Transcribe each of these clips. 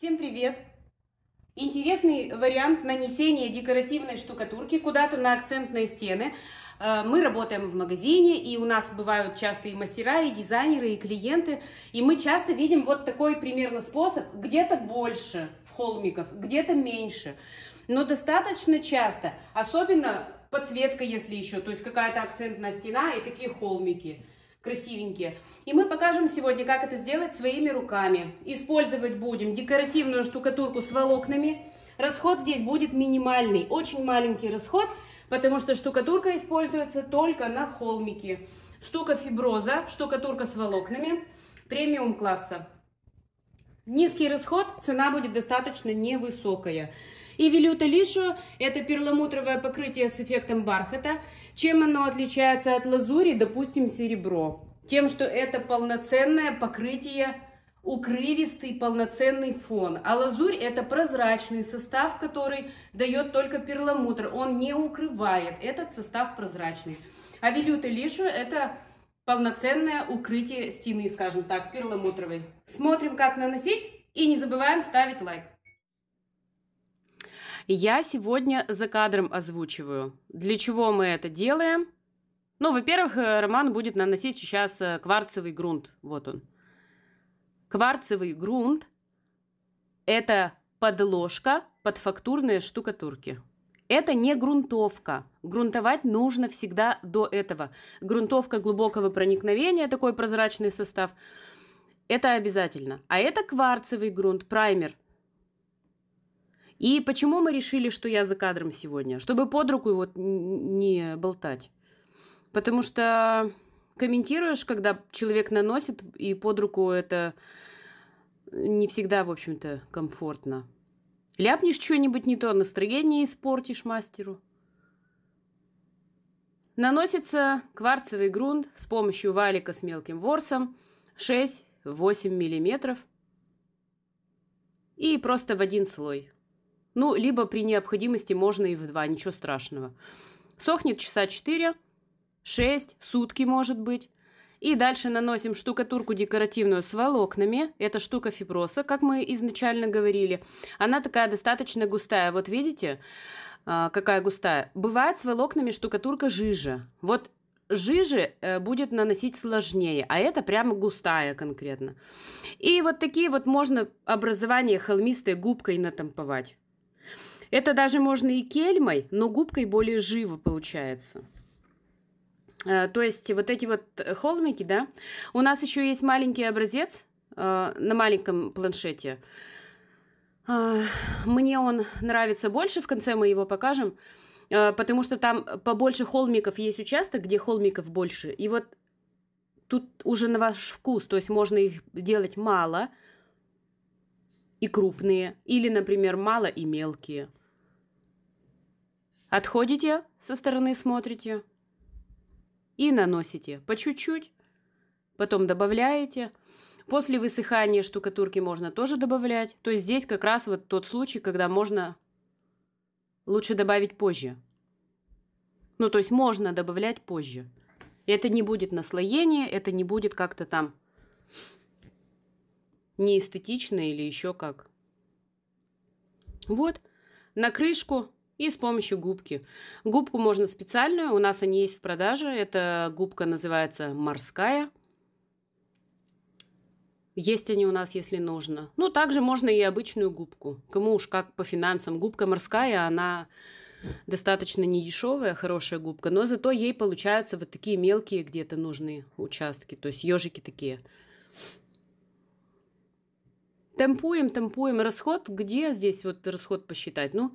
Всем привет! Интересный вариант нанесения декоративной штукатурки куда-то на акцентные стены. Э, мы работаем в магазине, и у нас бывают часто и мастера, и дизайнеры, и клиенты. И мы часто видим вот такой примерно способ. Где-то больше холмиков, где-то меньше. Но достаточно часто, особенно подсветка, если еще, то есть какая-то акцентная стена и такие холмики – красивенькие. И мы покажем сегодня, как это сделать своими руками. Использовать будем декоративную штукатурку с волокнами. Расход здесь будет минимальный, очень маленький расход, потому что штукатурка используется только на холмике. Штука фиброза, штукатурка с волокнами, премиум класса. Низкий расход, цена будет достаточно невысокая. И Велюта Лишу – это перламутровое покрытие с эффектом бархата. Чем оно отличается от лазури, допустим, серебро? Тем, что это полноценное покрытие укрывистый полноценный фон. А лазурь это прозрачный состав, который дает только перламутр. Он не укрывает. Этот состав прозрачный. А велюта лишу это полноценное укрытие стены, скажем так, перламутровой. Смотрим, как наносить и не забываем ставить лайк. Я сегодня за кадром озвучиваю, для чего мы это делаем. Ну, во-первых, э, Роман будет наносить сейчас э, кварцевый грунт. Вот он. Кварцевый грунт – это подложка под фактурные штукатурки. Это не грунтовка. Грунтовать нужно всегда до этого. Грунтовка глубокого проникновения, такой прозрачный состав, это обязательно. А это кварцевый грунт, праймер. И почему мы решили, что я за кадром сегодня? Чтобы под руку вот не болтать. Потому что комментируешь, когда человек наносит, и под руку это не всегда, в общем-то, комфортно. Ляпнешь что-нибудь не то, настроение испортишь мастеру. Наносится кварцевый грунт с помощью валика с мелким ворсом 6-8 мм и просто в один слой. Ну, либо при необходимости можно и в два, ничего страшного. Сохнет часа 4, 6, сутки может быть. И дальше наносим штукатурку декоративную с волокнами. Это штука фиброса, как мы изначально говорили. Она такая достаточно густая. Вот видите, а, какая густая. Бывает с волокнами штукатурка жиже. Вот жиже э, будет наносить сложнее, а это прямо густая конкретно. И вот такие вот можно образование холмистой губкой натамповать. Это даже можно и кельмой, но губкой более живо получается. Э, то есть вот эти вот э, холмики, да. У нас еще есть маленький образец э, на маленьком планшете. Э, мне он нравится больше, в конце мы его покажем, э, потому что там побольше холмиков есть участок, где холмиков больше. И вот тут уже на ваш вкус, то есть можно их делать мало и крупные, или, например, мало и мелкие. Отходите со стороны, смотрите – и наносите по чуть-чуть, потом добавляете. После высыхания штукатурки можно тоже добавлять. То есть здесь как раз вот тот случай, когда можно лучше добавить позже. Ну, то есть можно добавлять позже. Это не будет наслоение, это не будет как-то там неэстетично или еще как. Вот, на крышку и с помощью губки. Губку можно специальную, у нас они есть в продаже. Эта губка называется морская. Есть они у нас, если нужно. Ну, также можно и обычную губку. Кому уж как по финансам. Губка морская, она достаточно недешевая, хорошая губка, но зато ей получаются вот такие мелкие где-то нужные участки, то есть ежики такие. Темпуем, темпуем расход. Где здесь вот расход посчитать? Ну,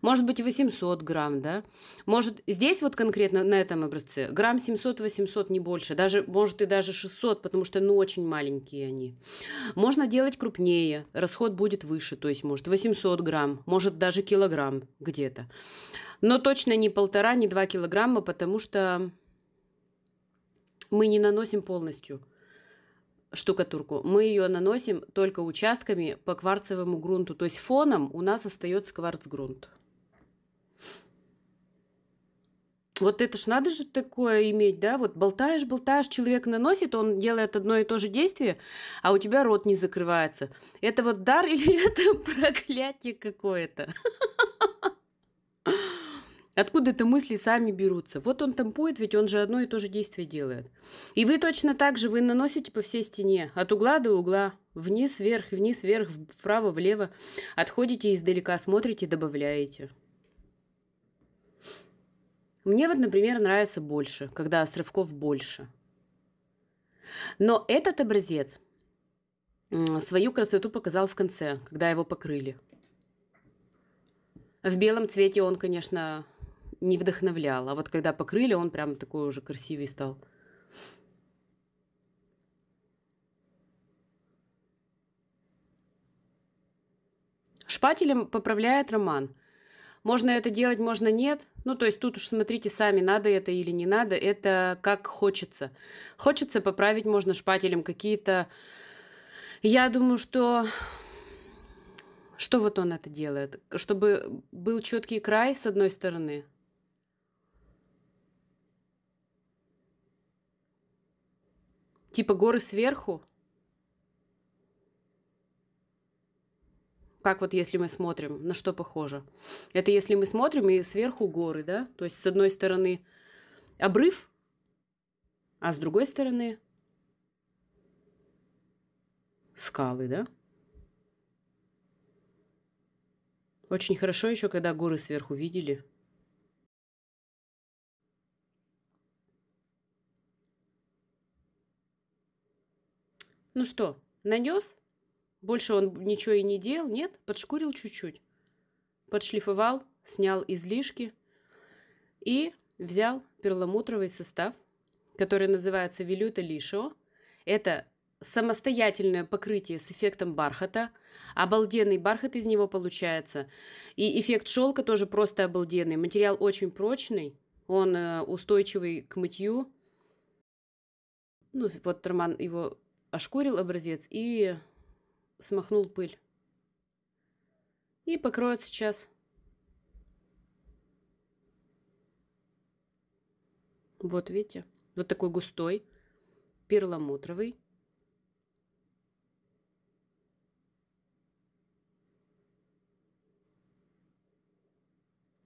может быть 800 грамм, да, может здесь вот конкретно на этом образце грамм 700-800, не больше, даже, может и даже 600, потому что, ну, очень маленькие они. Можно делать крупнее, расход будет выше, то есть, может, 800 грамм, может, даже килограмм где-то. Но точно не полтора, не два килограмма, потому что мы не наносим полностью штукатурку. Мы ее наносим только участками по кварцевому грунту. То есть фоном у нас остается кварц-грунт. Вот это ж надо же такое иметь, да? Вот болтаешь, болтаешь, человек наносит, он делает одно и то же действие, а у тебя рот не закрывается. Это вот дар или это проклятие какое-то? откуда это мысли сами берутся. Вот он тампует, ведь он же одно и то же действие делает. И вы точно так же, вы наносите по всей стене, от угла до угла, вниз-вверх, вниз-вверх, вправо-влево. Отходите издалека, смотрите, добавляете. Мне вот, например, нравится больше, когда островков больше. Но этот образец свою красоту показал в конце, когда его покрыли. В белом цвете он, конечно, не вдохновлял, а вот когда покрыли, он прям такой уже красивый стал. Шпателем поправляет Роман – можно это делать, можно нет. Ну, то есть тут уж смотрите сами, надо это или не надо. Это как хочется. Хочется поправить можно шпателем какие-то... Я думаю, что... Что вот он это делает? Чтобы был четкий край с одной стороны, типа горы сверху. как вот если мы смотрим, на что похоже. Это если мы смотрим и сверху горы, да, то есть с одной стороны обрыв, а с другой стороны скалы, да. Очень хорошо еще, когда горы сверху видели. Ну что, нанес? Больше он ничего и не делал, нет, подшкурил чуть-чуть. Подшлифовал, снял излишки и взял перламутровый состав, который называется Вилюта Лишо. Это самостоятельное покрытие с эффектом бархата. Обалденный бархат из него получается. И эффект шелка тоже просто обалденный. Материал очень прочный, он э, устойчивый к мытью. Ну, вот Роман его ошкурил образец и смахнул пыль. И покроет сейчас. Вот видите, вот такой густой, перламутровый.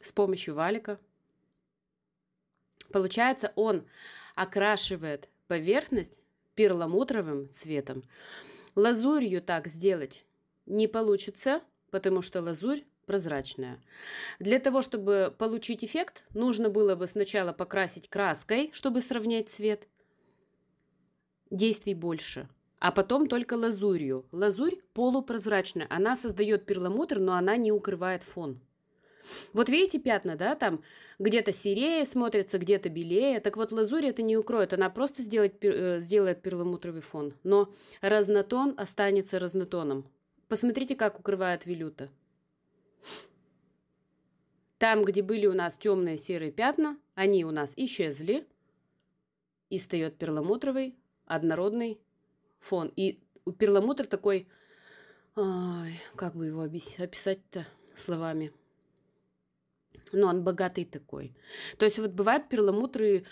С помощью валика. Получается, он окрашивает поверхность перламутровым цветом. Лазурью так сделать не получится, потому что лазурь прозрачная. Для того, чтобы получить эффект, нужно было бы сначала покрасить краской, чтобы сравнять цвет. Действий больше. А потом только лазурью. Лазурь полупрозрачная. Она создает перламутр, но она не укрывает фон. Вот видите пятна, да, там где-то серее смотрится, где-то белее. Так вот, лазурь это не укроет, она просто сделает, э, сделает перламутровый фон. Но разнотон останется разнотоном. Посмотрите, как укрывает велюта. Там, где были у нас темные серые пятна, они у нас исчезли. И встает перламутровый, однородный фон. И у перламутр такой, ой, как бы его описать-то словами – но ну, он богатый такой. То есть вот бывают перламутры,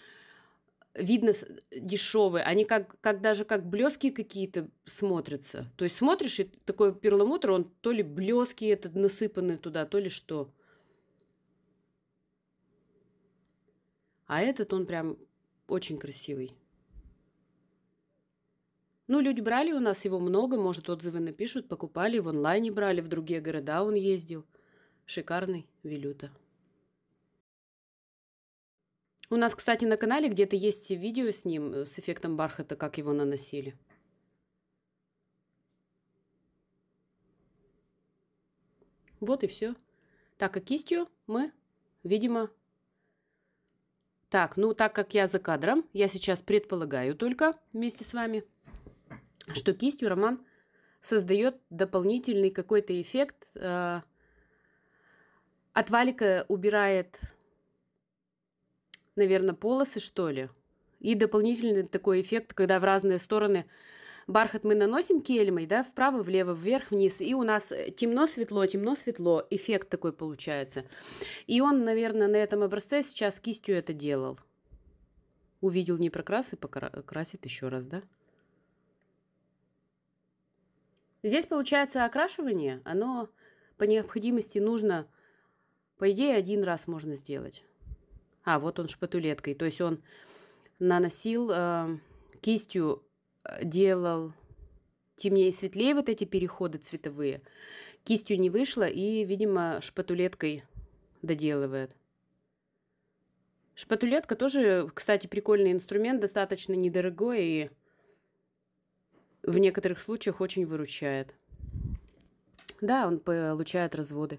видно дешевые, они как, как даже как блески какие-то смотрятся. То есть смотришь, и такой перламутр, он то ли блески этот насыпанный туда, то ли что. А этот он прям очень красивый. Ну, люди брали у нас его много, может, отзывы напишут, покупали, в онлайне брали, в другие города он ездил. Шикарный Вилюта. У нас, кстати, на канале где-то есть видео с ним, э, с эффектом бархата, как его наносили. Вот и все. Так, а кистью мы, видимо... Так, ну так как я за кадром, я сейчас предполагаю только вместе с вами, что кистью Роман создает дополнительный какой-то эффект. Э, от валика убирает наверное, полосы, что ли. И дополнительный такой эффект, когда в разные стороны бархат мы наносим кельмой, да, вправо, влево, вверх, вниз, и у нас темно-светло, темно-светло, эффект такой получается. И он, наверное, на этом образце сейчас кистью это делал. Увидел непрокрас и покрасит еще раз, да? Здесь получается окрашивание, оно по необходимости нужно, по идее, один раз можно сделать. А, вот он шпатулеткой. То есть он наносил э, кистью, э, делал темнее и светлее вот эти переходы цветовые. Кистью не вышло и, видимо, шпатулеткой доделывает. Шпатулетка тоже, кстати, прикольный инструмент, достаточно недорогой и в некоторых случаях очень выручает. Да, он получает разводы.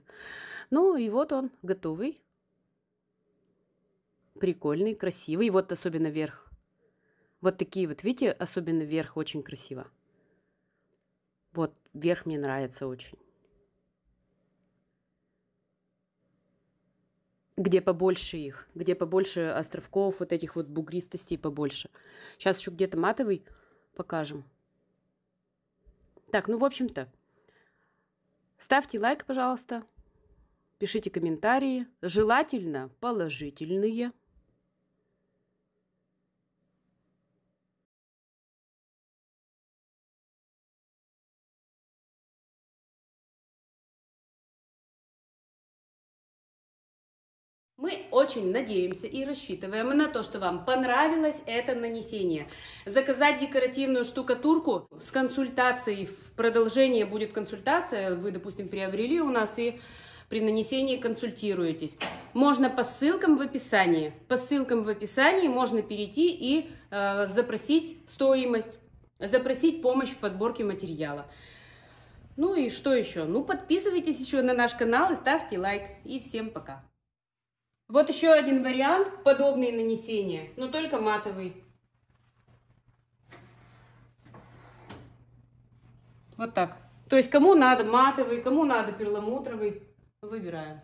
Ну и вот он готовый прикольный, красивый. вот особенно вверх. Вот такие вот, видите, особенно вверх очень красиво. Вот вверх мне нравится очень. Где побольше их, где побольше островков, вот этих вот бугристостей побольше. Сейчас еще где-то матовый покажем. Так, ну, в общем-то, ставьте лайк, пожалуйста, пишите комментарии, желательно положительные. Мы очень надеемся и рассчитываем на то, что вам понравилось это нанесение. Заказать декоративную штукатурку с консультацией, в продолжение будет консультация, вы, допустим, приобрели у нас и при нанесении консультируетесь. Можно по ссылкам в описании, по ссылкам в описании можно перейти и э, запросить стоимость, запросить помощь в подборке материала. Ну и что еще? Ну подписывайтесь еще на наш канал и ставьте лайк. И всем пока! Вот еще один вариант, подобные нанесения, но только матовый. Вот так. То есть кому надо матовый, кому надо перламутровый, выбираем.